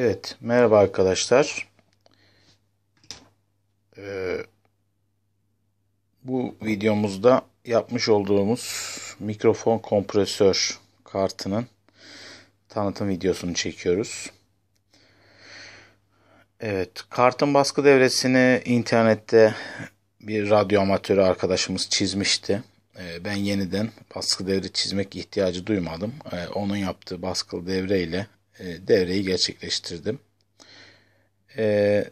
Evet, merhaba arkadaşlar. Ee, bu videomuzda yapmış olduğumuz mikrofon kompresör kartının tanıtım videosunu çekiyoruz. Evet, kartın baskı devresini internette bir radyo amatörü arkadaşımız çizmişti. Ee, ben yeniden baskı devre çizmek ihtiyacı duymadım. Ee, onun yaptığı baskılı devre ile e, devreyi gerçekleştirdim. E,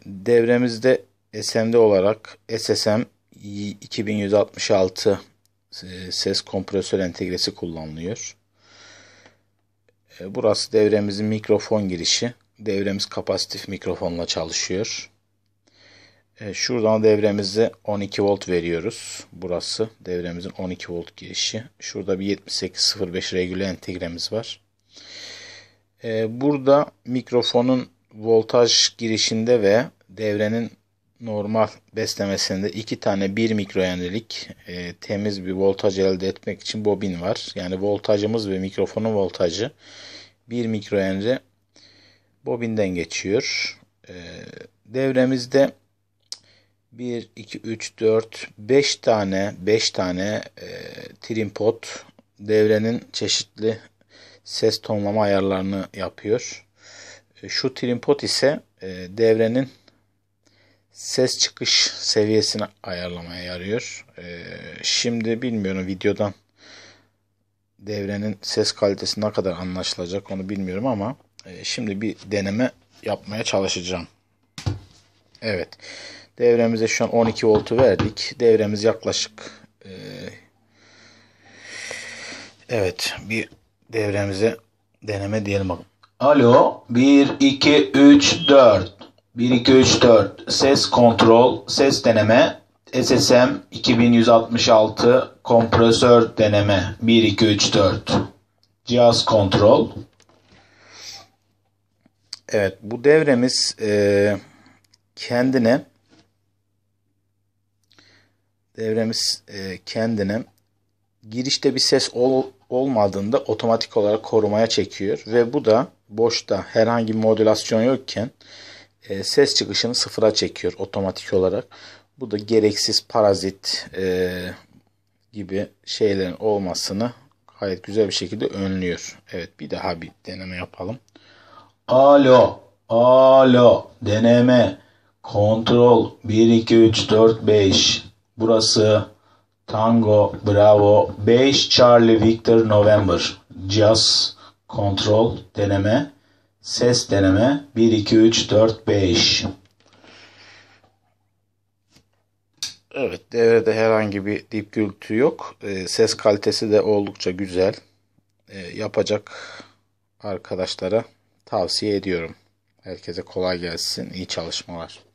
devremizde SMD olarak SSM 2166 e, ses kompresör entegresi kullanılıyor. Burası devremizin mikrofon girişi. Devremiz kapasitif mikrofonla çalışıyor. Şuradan devremize 12 volt veriyoruz. Burası devremizin 12 volt girişi. Şurada bir 7805 regüle entegremiz var. Ee, burada mikrofonun voltaj girişinde ve devrenin normal beslemesinde iki tane 1 mikroenlilik e, temiz bir voltaj elde etmek için bobin var. Yani voltajımız ve mikrofonun voltajı 1 mikroenri bobinden geçiyor. E, devremizde 1, 2, 3, 4, 5 tane 5 tane e, pot devrenin çeşitli ses tonlama ayarlarını yapıyor. E, şu trimpot ise e, devrenin ses çıkış seviyesini ayarlamaya yarıyor. E, şimdi bilmiyorum videodan devrenin ses kalitesi ne kadar anlaşılacak onu bilmiyorum ama şimdi bir deneme yapmaya çalışacağım. Evet. Devremize şu an 12 voltu verdik. Devremiz yaklaşık evet bir devremize deneme diyelim bakalım. Alo 1 2 3 4 1 2 3 4 ses kontrol ses deneme SSM 2166 kompresör deneme 1 2 3 4 cihaz kontrol Evet bu devremiz e, kendine devremiz e, kendine girişte bir ses ol, olmadığında otomatik olarak korumaya çekiyor ve bu da boşta herhangi bir modülasyon yokken e, ses çıkışını sıfıra çekiyor otomatik olarak. Bu da gereksiz parazit e, gibi şeylerin olmasını gayet güzel bir şekilde önlüyor. Evet bir daha bir deneme yapalım. Alo, alo, deneme, kontrol 1, 2, 3, 4, 5. Burası Tango Bravo 5 Charlie Victor November Cihaz kontrol deneme ses deneme 1 2 3 4 5 Evet devrede herhangi bir dip gürültü yok. Ee, ses kalitesi de oldukça güzel. Ee, yapacak arkadaşlara tavsiye ediyorum. Herkese kolay gelsin. İyi çalışmalar.